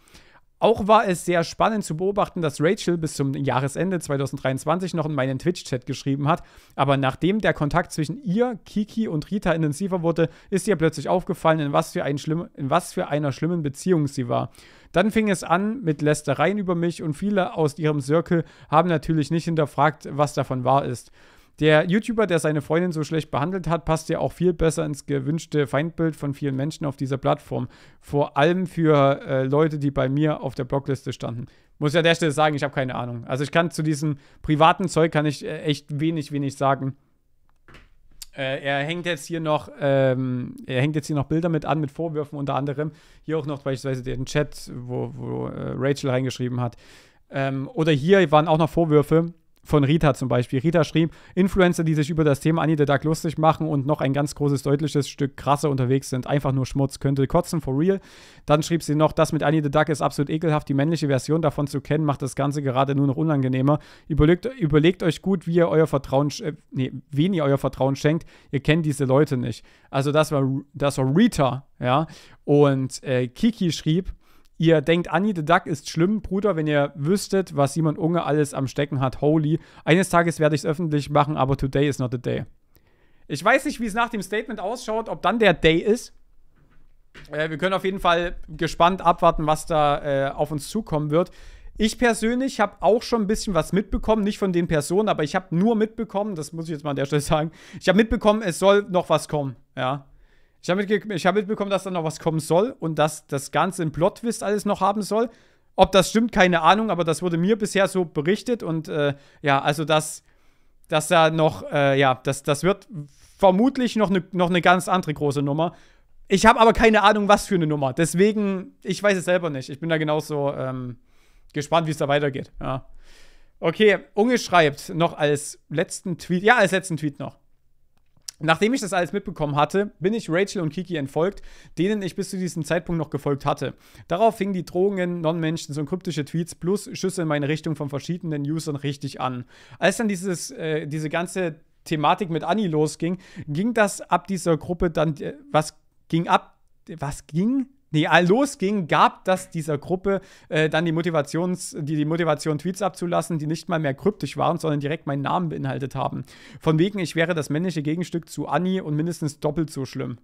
Auch war es sehr spannend zu beobachten, dass Rachel bis zum Jahresende 2023 noch in meinen Twitch-Chat geschrieben hat, aber nachdem der Kontakt zwischen ihr, Kiki und Rita intensiver wurde, ist ihr plötzlich aufgefallen, in was für, ein schlimm, in was für einer schlimmen Beziehung sie war. Dann fing es an mit Lästereien über mich und viele aus ihrem Circle haben natürlich nicht hinterfragt, was davon wahr ist. Der YouTuber, der seine Freundin so schlecht behandelt hat, passt ja auch viel besser ins gewünschte Feindbild von vielen Menschen auf dieser Plattform. Vor allem für äh, Leute, die bei mir auf der Blockliste standen. Muss ja an der Stelle sagen, ich habe keine Ahnung. Also ich kann zu diesem privaten Zeug kann ich äh, echt wenig, wenig sagen. Äh, er hängt jetzt hier noch, ähm, er hängt jetzt hier noch Bilder mit an, mit Vorwürfen unter anderem. Hier auch noch beispielsweise den Chat, wo, wo äh, Rachel reingeschrieben hat. Ähm, oder hier waren auch noch Vorwürfe von Rita zum Beispiel. Rita schrieb, Influencer, die sich über das Thema Annie the Duck lustig machen und noch ein ganz großes, deutliches Stück krasser unterwegs sind, einfach nur Schmutz, könnte kotzen, for real. Dann schrieb sie noch, das mit Annie the Duck ist absolut ekelhaft, die männliche Version davon zu kennen, macht das Ganze gerade nur noch unangenehmer. Überlegt, überlegt euch gut, wie ihr euer Vertrauen, äh, nee, wen ihr euer Vertrauen schenkt, ihr kennt diese Leute nicht. Also das war, das war Rita, ja. Und äh, Kiki schrieb, Ihr denkt, Annie the Duck ist schlimm, Bruder, wenn ihr wüsstet, was Simon Unge alles am Stecken hat. Holy. Eines Tages werde ich es öffentlich machen, aber today is not the day. Ich weiß nicht, wie es nach dem Statement ausschaut, ob dann der Day ist. Äh, wir können auf jeden Fall gespannt abwarten, was da äh, auf uns zukommen wird. Ich persönlich habe auch schon ein bisschen was mitbekommen, nicht von den Personen, aber ich habe nur mitbekommen, das muss ich jetzt mal an der Stelle sagen, ich habe mitbekommen, es soll noch was kommen, ja. Ich habe mitge hab mitbekommen, dass da noch was kommen soll und dass das Ganze im Plot-Twist alles noch haben soll. Ob das stimmt, keine Ahnung, aber das wurde mir bisher so berichtet und äh, ja, also das, dass da noch, äh, ja, das, das wird vermutlich noch eine noch ne ganz andere große Nummer. Ich habe aber keine Ahnung, was für eine Nummer. Deswegen, ich weiß es selber nicht. Ich bin da genauso ähm, gespannt, wie es da weitergeht. Ja. Okay, Unge schreibt noch als letzten Tweet, ja, als letzten Tweet noch. Nachdem ich das alles mitbekommen hatte, bin ich Rachel und Kiki entfolgt, denen ich bis zu diesem Zeitpunkt noch gefolgt hatte. Darauf fingen die Drohungen, Non-Menschen und kryptische Tweets plus Schüsse in meine Richtung von verschiedenen Usern richtig an. Als dann dieses, äh, diese ganze Thematik mit Annie losging, ging das ab dieser Gruppe dann, äh, was ging ab, was ging? nee, losging, gab das dieser Gruppe äh, dann die, Motivations, die, die Motivation, Tweets abzulassen, die nicht mal mehr kryptisch waren, sondern direkt meinen Namen beinhaltet haben. Von wegen, ich wäre das männliche Gegenstück zu Anni und mindestens doppelt so schlimm.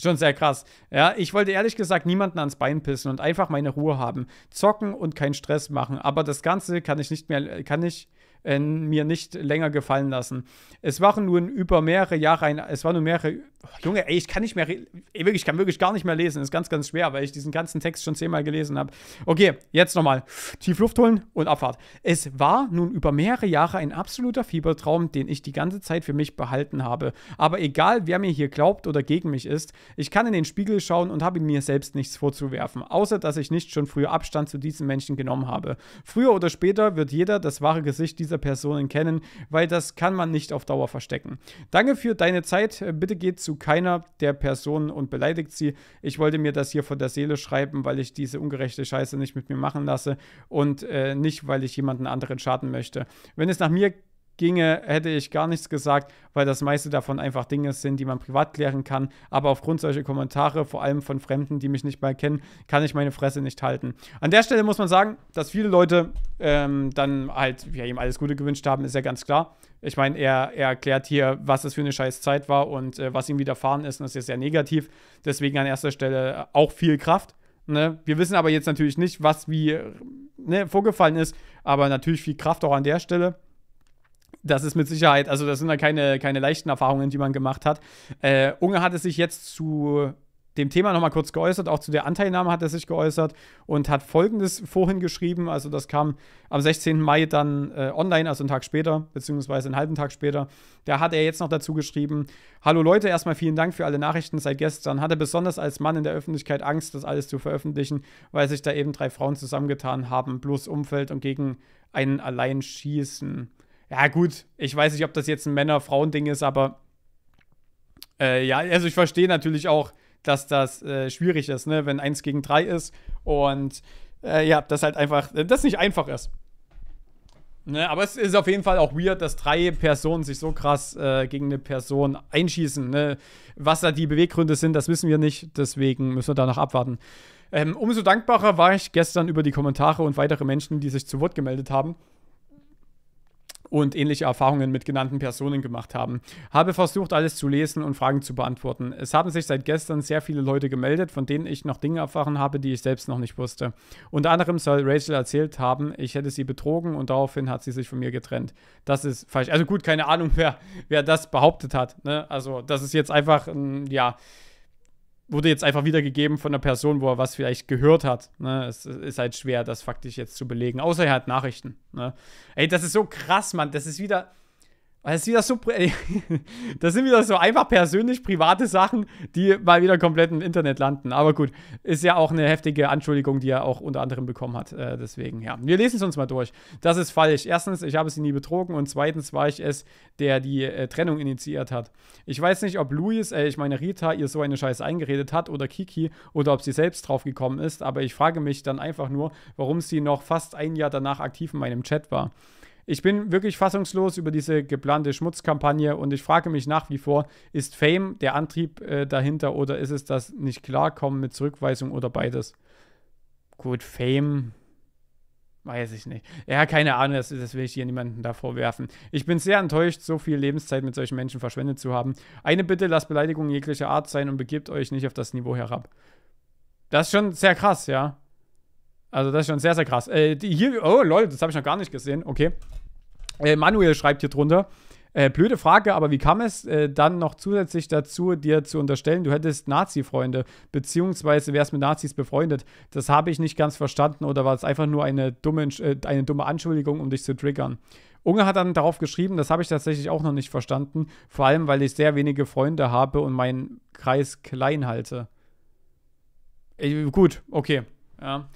Schon sehr krass. Ja, ich wollte ehrlich gesagt niemanden ans Bein pissen und einfach meine Ruhe haben. Zocken und keinen Stress machen. Aber das Ganze kann ich nicht mehr, kann ich, äh, mir nicht länger gefallen lassen. Es waren nun über mehrere Jahre, ein, es war nur mehrere, oh, Junge, ey, ich kann nicht mehr, ey, wirklich, ich kann wirklich gar nicht mehr lesen, ist ganz, ganz schwer, weil ich diesen ganzen Text schon zehnmal gelesen habe. Okay, jetzt nochmal, tief Luft holen und Abfahrt. Es war nun über mehrere Jahre ein absoluter Fiebertraum, den ich die ganze Zeit für mich behalten habe. Aber egal, wer mir hier glaubt oder gegen mich ist, ich kann in den Spiegel schauen und habe mir selbst nichts vorzuwerfen, außer dass ich nicht schon früher Abstand zu diesen Menschen genommen habe. Früher oder später wird jeder das wahre Gesicht dieser dieser Personen kennen, weil das kann man nicht auf Dauer verstecken. Danke für deine Zeit. Äh, bitte geht zu keiner der Personen und beleidigt sie. Ich wollte mir das hier von der Seele schreiben, weil ich diese ungerechte Scheiße nicht mit mir machen lasse und äh, nicht, weil ich jemanden anderen schaden möchte. Wenn es nach mir ginge, hätte ich gar nichts gesagt, weil das meiste davon einfach Dinge sind, die man privat klären kann. Aber aufgrund solcher Kommentare, vor allem von Fremden, die mich nicht mal kennen, kann ich meine Fresse nicht halten. An der Stelle muss man sagen, dass viele Leute ähm, dann halt ja, ihm alles Gute gewünscht haben, ist ja ganz klar. Ich meine, er, er erklärt hier, was es für eine scheiß Zeit war und äh, was ihm widerfahren ist. Und das ist ja sehr negativ. Deswegen an erster Stelle äh, auch viel Kraft. Ne? Wir wissen aber jetzt natürlich nicht, was wie ne, vorgefallen ist. Aber natürlich viel Kraft auch an der Stelle das ist mit Sicherheit, also das sind ja keine, keine leichten Erfahrungen, die man gemacht hat. Äh, Unge hatte sich jetzt zu dem Thema nochmal kurz geäußert, auch zu der Anteilnahme hat er sich geäußert und hat folgendes vorhin geschrieben, also das kam am 16. Mai dann äh, online, also einen Tag später, beziehungsweise einen halben Tag später, da hat er jetzt noch dazu geschrieben, hallo Leute, erstmal vielen Dank für alle Nachrichten seit gestern, hatte besonders als Mann in der Öffentlichkeit Angst, das alles zu veröffentlichen, weil sich da eben drei Frauen zusammengetan haben, bloß Umfeld und gegen einen allein schießen ja gut, ich weiß nicht, ob das jetzt ein Männer-Frauen-Ding ist, aber äh, ja, also ich verstehe natürlich auch, dass das äh, schwierig ist, ne, wenn eins gegen drei ist und äh, ja, das halt einfach, äh, das nicht einfach ist. Ne, aber es ist auf jeden Fall auch weird, dass drei Personen sich so krass äh, gegen eine Person einschießen. Ne? Was da die Beweggründe sind, das wissen wir nicht. Deswegen müssen wir danach abwarten. Ähm, umso dankbarer war ich gestern über die Kommentare und weitere Menschen, die sich zu Wort gemeldet haben und ähnliche Erfahrungen mit genannten Personen gemacht haben. Habe versucht, alles zu lesen und Fragen zu beantworten. Es haben sich seit gestern sehr viele Leute gemeldet, von denen ich noch Dinge erfahren habe, die ich selbst noch nicht wusste. Unter anderem soll Rachel erzählt haben, ich hätte sie betrogen und daraufhin hat sie sich von mir getrennt. Das ist falsch. Also gut, keine Ahnung, wer, wer das behauptet hat. Ne? Also das ist jetzt einfach, ja, wurde jetzt einfach wiedergegeben von einer Person, wo er was vielleicht gehört hat. Ne? Es ist halt schwer, das faktisch jetzt zu belegen, außer er hat Nachrichten. Ne? Ey, das ist so krass, Mann. Das ist wieder das, ist wieder so, das sind wieder so einfach persönlich private Sachen, die mal wieder komplett im Internet landen. Aber gut, ist ja auch eine heftige Anschuldigung, die er auch unter anderem bekommen hat. Äh, deswegen, ja. Wir lesen es uns mal durch. Das ist falsch. Erstens, ich habe sie nie betrogen. Und zweitens war ich es, der die äh, Trennung initiiert hat. Ich weiß nicht, ob Luis, äh, ich meine Rita, ihr so eine Scheiße eingeredet hat oder Kiki oder ob sie selbst drauf gekommen ist. Aber ich frage mich dann einfach nur, warum sie noch fast ein Jahr danach aktiv in meinem Chat war. Ich bin wirklich fassungslos über diese geplante Schmutzkampagne und ich frage mich nach wie vor, ist Fame der Antrieb äh, dahinter oder ist es das nicht klarkommen mit Zurückweisung oder beides? Gut, Fame, Weiß ich nicht. Ja, keine Ahnung, das, das will ich hier niemanden davor werfen. Ich bin sehr enttäuscht, so viel Lebenszeit mit solchen Menschen verschwendet zu haben. Eine Bitte, lasst Beleidigungen jeglicher Art sein und begebt euch nicht auf das Niveau herab. Das ist schon sehr krass, ja. Also das ist schon sehr, sehr krass. Äh, hier, oh lol, das habe ich noch gar nicht gesehen. Okay. Äh, Manuel schreibt hier drunter. Äh, blöde Frage, aber wie kam es äh, dann noch zusätzlich dazu, dir zu unterstellen, du hättest Nazi-Freunde, beziehungsweise wärst mit Nazis befreundet? Das habe ich nicht ganz verstanden oder war es einfach nur eine dumme, äh, eine dumme Anschuldigung, um dich zu triggern? Unge hat dann darauf geschrieben, das habe ich tatsächlich auch noch nicht verstanden, vor allem weil ich sehr wenige Freunde habe und meinen Kreis klein halte. Äh, gut, okay. Ja.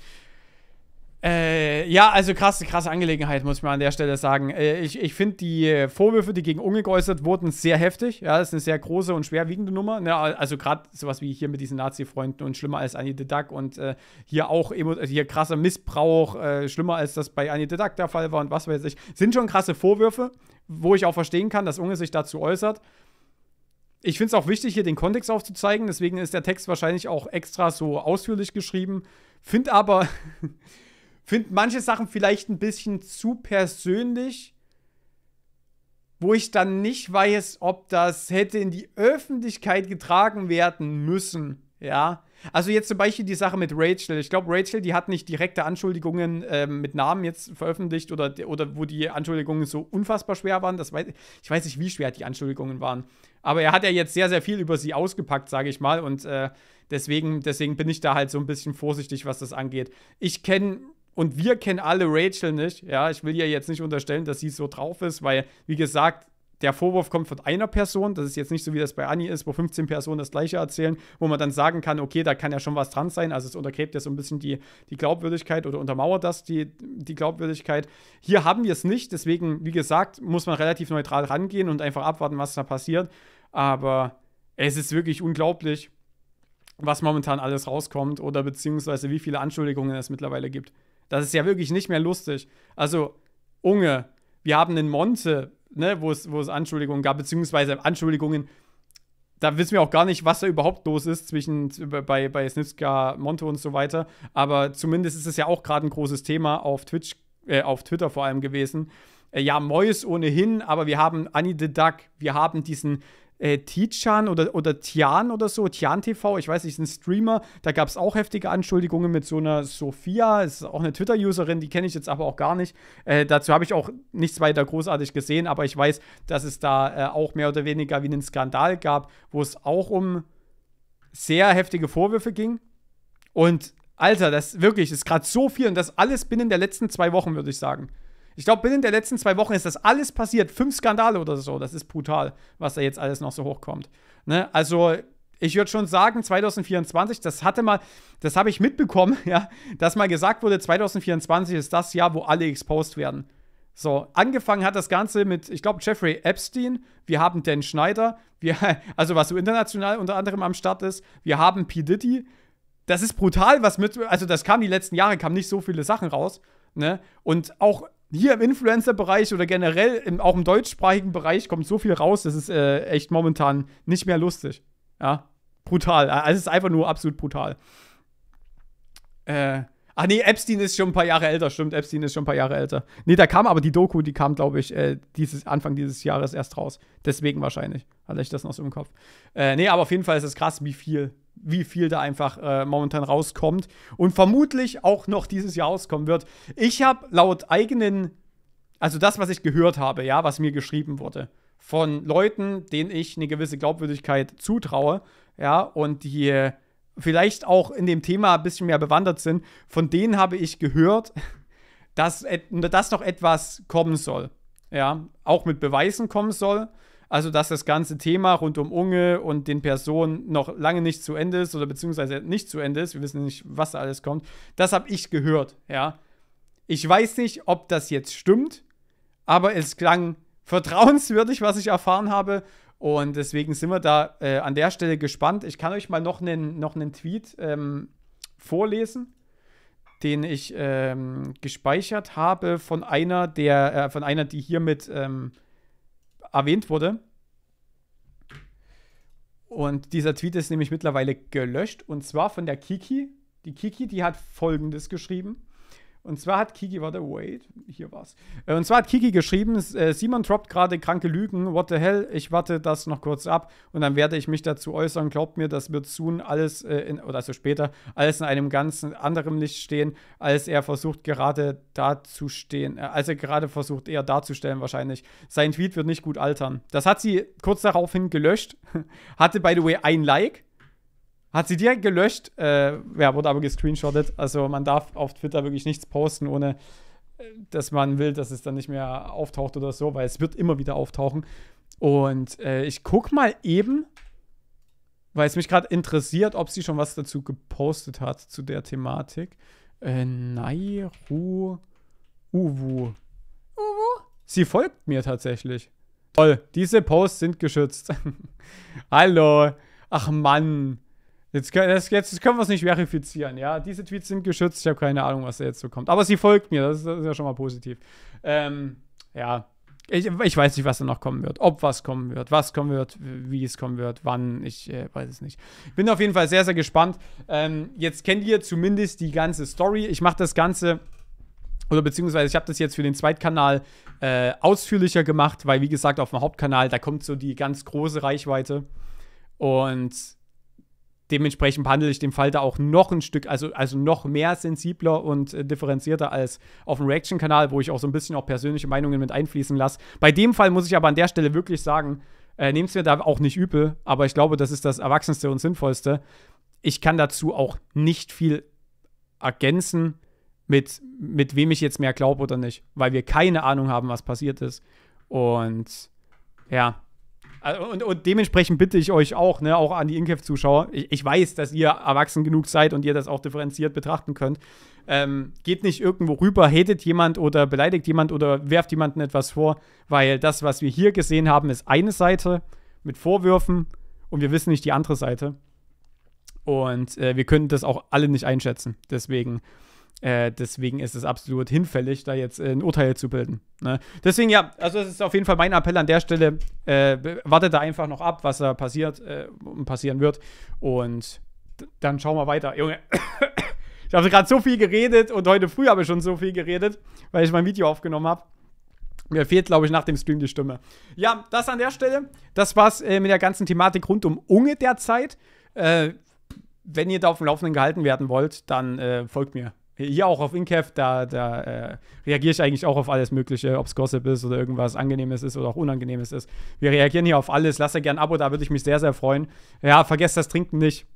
Äh, ja, also krasse, krasse Angelegenheit, muss ich mal an der Stelle sagen. Äh, ich ich finde die Vorwürfe, die gegen Unge geäußert wurden, sehr heftig. Ja, das ist eine sehr große und schwerwiegende Nummer. Ja, ne, also gerade sowas wie hier mit diesen Nazi-Freunden und schlimmer als Annie de Duck und äh, hier auch also hier krasser Missbrauch, äh, schlimmer als das bei Annie de Duck der Fall war und was weiß ich. Sind schon krasse Vorwürfe, wo ich auch verstehen kann, dass Unge sich dazu äußert. Ich finde es auch wichtig, hier den Kontext aufzuzeigen, deswegen ist der Text wahrscheinlich auch extra so ausführlich geschrieben. Find aber. finde manche Sachen vielleicht ein bisschen zu persönlich, wo ich dann nicht weiß, ob das hätte in die Öffentlichkeit getragen werden müssen. Ja, also jetzt zum Beispiel die Sache mit Rachel. Ich glaube, Rachel, die hat nicht direkte Anschuldigungen äh, mit Namen jetzt veröffentlicht oder, oder wo die Anschuldigungen so unfassbar schwer waren. Das weiß, ich weiß nicht, wie schwer die Anschuldigungen waren. Aber er hat ja jetzt sehr, sehr viel über sie ausgepackt, sage ich mal. Und äh, deswegen, deswegen bin ich da halt so ein bisschen vorsichtig, was das angeht. Ich kenne und wir kennen alle Rachel nicht. Ja, ich will ihr jetzt nicht unterstellen, dass sie so drauf ist, weil, wie gesagt, der Vorwurf kommt von einer Person. Das ist jetzt nicht so, wie das bei Annie ist, wo 15 Personen das Gleiche erzählen, wo man dann sagen kann, okay, da kann ja schon was dran sein. Also es untergräbt ja so ein bisschen die, die Glaubwürdigkeit oder untermauert das die, die Glaubwürdigkeit. Hier haben wir es nicht. Deswegen, wie gesagt, muss man relativ neutral rangehen und einfach abwarten, was da passiert. Aber es ist wirklich unglaublich, was momentan alles rauskommt oder beziehungsweise wie viele Anschuldigungen es mittlerweile gibt. Das ist ja wirklich nicht mehr lustig. Also, Unge, wir haben einen Monte, ne, wo es, wo es Anschuldigungen gab, beziehungsweise Anschuldigungen, da wissen wir auch gar nicht, was da überhaupt los ist zwischen bei, bei Snipska, Monte und so weiter. Aber zumindest ist es ja auch gerade ein großes Thema auf Twitch, äh, auf Twitter vor allem gewesen. Äh, ja, Mois ohnehin, aber wir haben Annie the Duck, wir haben diesen äh, Tichan oder, oder Tian oder so, Tian TV, ich weiß nicht, ist ein Streamer, da gab es auch heftige Anschuldigungen mit so einer Sophia, ist auch eine Twitter-Userin, die kenne ich jetzt aber auch gar nicht. Äh, dazu habe ich auch nichts weiter großartig gesehen, aber ich weiß, dass es da äh, auch mehr oder weniger wie einen Skandal gab, wo es auch um sehr heftige Vorwürfe ging. Und Alter, das wirklich ist gerade so viel und das alles binnen der letzten zwei Wochen, würde ich sagen. Ich glaube, binnen der letzten zwei Wochen ist das alles passiert. Fünf Skandale oder so. Das ist brutal, was da jetzt alles noch so hochkommt. Ne? Also, ich würde schon sagen, 2024, das hatte mal, das habe ich mitbekommen, ja, dass mal gesagt wurde, 2024 ist das Jahr, wo alle exposed werden. So, angefangen hat das Ganze mit, ich glaube, Jeffrey Epstein. Wir haben Dan Schneider. Wir, also, was so international unter anderem am Start ist. Wir haben P. Diddy. Das ist brutal, was mit. Also, das kam die letzten Jahre, kamen nicht so viele Sachen raus. Ne? Und auch hier im Influencer-Bereich oder generell im, auch im deutschsprachigen Bereich kommt so viel raus, das ist äh, echt momentan nicht mehr lustig. Ja, brutal. Also, es ist einfach nur absolut brutal. Äh, ach nee, Epstein ist schon ein paar Jahre älter, stimmt, Epstein ist schon ein paar Jahre älter. Nee, da kam aber die Doku, die kam, glaube ich, äh, dieses, Anfang dieses Jahres erst raus. Deswegen wahrscheinlich, hatte ich das noch so im Kopf. Äh, nee, aber auf jeden Fall ist es krass, wie viel wie viel da einfach äh, momentan rauskommt und vermutlich auch noch dieses Jahr auskommen wird. Ich habe laut eigenen, also das, was ich gehört habe, ja, was mir geschrieben wurde, von Leuten, denen ich eine gewisse Glaubwürdigkeit zutraue, ja, und die vielleicht auch in dem Thema ein bisschen mehr bewandert sind, von denen habe ich gehört, dass, dass noch etwas kommen soll. Ja, auch mit Beweisen kommen soll also, dass das ganze Thema rund um Unge und den Personen noch lange nicht zu Ende ist oder beziehungsweise nicht zu Ende ist. Wir wissen nicht, was da alles kommt. Das habe ich gehört, ja. Ich weiß nicht, ob das jetzt stimmt, aber es klang vertrauenswürdig, was ich erfahren habe. Und deswegen sind wir da äh, an der Stelle gespannt. Ich kann euch mal noch einen, noch Tweet ähm, vorlesen, den ich ähm, gespeichert habe von einer, der, äh, von einer, die hier mit. Ähm, erwähnt wurde. Und dieser Tweet ist nämlich mittlerweile gelöscht und zwar von der Kiki. Die Kiki, die hat folgendes geschrieben. Und zwar hat Kiki, warte, wait, hier war's. Äh, und zwar hat Kiki geschrieben, äh, Simon droppt gerade kranke Lügen, what the hell, ich warte das noch kurz ab und dann werde ich mich dazu äußern. Glaubt mir, das wird soon alles, äh, in, oder also später, alles in einem ganz anderen Licht stehen, als er versucht gerade dazustehen, als er gerade versucht eher darzustellen wahrscheinlich. Sein Tweet wird nicht gut altern. Das hat sie kurz daraufhin gelöscht, hatte by the way ein Like hat sie direkt gelöscht, äh, ja, wurde aber gescreenshottet. Also man darf auf Twitter wirklich nichts posten, ohne äh, dass man will, dass es dann nicht mehr auftaucht oder so, weil es wird immer wieder auftauchen. Und äh, ich guck mal eben, weil es mich gerade interessiert, ob sie schon was dazu gepostet hat, zu der Thematik. Äh, Nairu Uwu. Uwu? Sie folgt mir tatsächlich. Toll, diese Posts sind geschützt. Hallo. Ach Mann. Jetzt, das, jetzt können wir es nicht verifizieren, ja. Diese Tweets sind geschützt. Ich habe keine Ahnung, was da jetzt so kommt. Aber sie folgt mir, das ist, das ist ja schon mal positiv. Ähm, ja. Ich, ich, weiß nicht, was da noch kommen wird. Ob was kommen wird, was kommen wird, wie es kommen wird, wann, ich äh, weiß es nicht. Bin auf jeden Fall sehr, sehr gespannt. Ähm, jetzt kennt ihr zumindest die ganze Story. Ich mache das Ganze oder beziehungsweise ich habe das jetzt für den Zweitkanal äh, ausführlicher gemacht, weil wie gesagt auf dem Hauptkanal, da kommt so die ganz große Reichweite und dementsprechend behandle ich den Fall da auch noch ein Stück, also, also noch mehr sensibler und äh, differenzierter als auf dem Reaction-Kanal, wo ich auch so ein bisschen auch persönliche Meinungen mit einfließen lasse. Bei dem Fall muss ich aber an der Stelle wirklich sagen, äh, nehmt es mir da auch nicht übel, aber ich glaube, das ist das Erwachsenste und Sinnvollste. Ich kann dazu auch nicht viel ergänzen, mit, mit wem ich jetzt mehr glaube oder nicht, weil wir keine Ahnung haben, was passiert ist. Und ja, also, und, und, dementsprechend bitte ich euch auch, ne, auch an die Inkev-Zuschauer, ich, ich, weiß, dass ihr erwachsen genug seid und ihr das auch differenziert betrachten könnt. Ähm, geht nicht irgendwo rüber, hatet jemand oder beleidigt jemand oder werft jemandem etwas vor, weil das, was wir hier gesehen haben, ist eine Seite mit Vorwürfen und wir wissen nicht die andere Seite. Und äh, wir können das auch alle nicht einschätzen. Deswegen äh, deswegen ist es absolut hinfällig, da jetzt äh, ein Urteil zu bilden. Ne? Deswegen ja, also es ist auf jeden Fall mein Appell an der Stelle, äh, wartet da einfach noch ab, was da passiert und äh, passieren wird. Und dann schauen wir weiter. Junge, ich habe gerade so viel geredet und heute früh habe ich schon so viel geredet, weil ich mein Video aufgenommen habe. Mir fehlt, glaube ich, nach dem Stream die Stimme. Ja, das an der Stelle. Das war's äh, mit der ganzen Thematik rund um Unge derzeit. wenn ihr da auf dem Laufenden gehalten werden wollt, dann folgt mir hier auch auf Inkev, da, da äh, reagiere ich eigentlich auch auf alles Mögliche, ob es Gossip ist oder irgendwas Angenehmes ist oder auch Unangenehmes ist. Wir reagieren hier auf alles. Lasst ja gerne ein Abo, da würde ich mich sehr, sehr freuen. Ja, vergesst das Trinken nicht.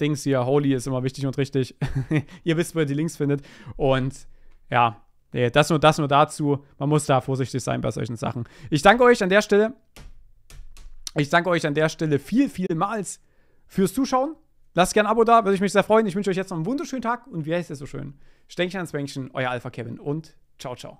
Dings hier, Holy ist immer wichtig und richtig. ihr wisst, wo ihr die Links findet. Und ja, das nur, das nur dazu. Man muss da vorsichtig sein bei solchen Sachen. Ich danke euch an der Stelle. Ich danke euch an der Stelle viel, vielmals fürs Zuschauen. Lasst gerne ein Abo da, würde ich mich sehr freuen. Ich wünsche euch jetzt noch einen wunderschönen Tag und wie heißt es so schön? Stänkchen ans Bänkchen, euer Alpha Kevin und ciao, ciao.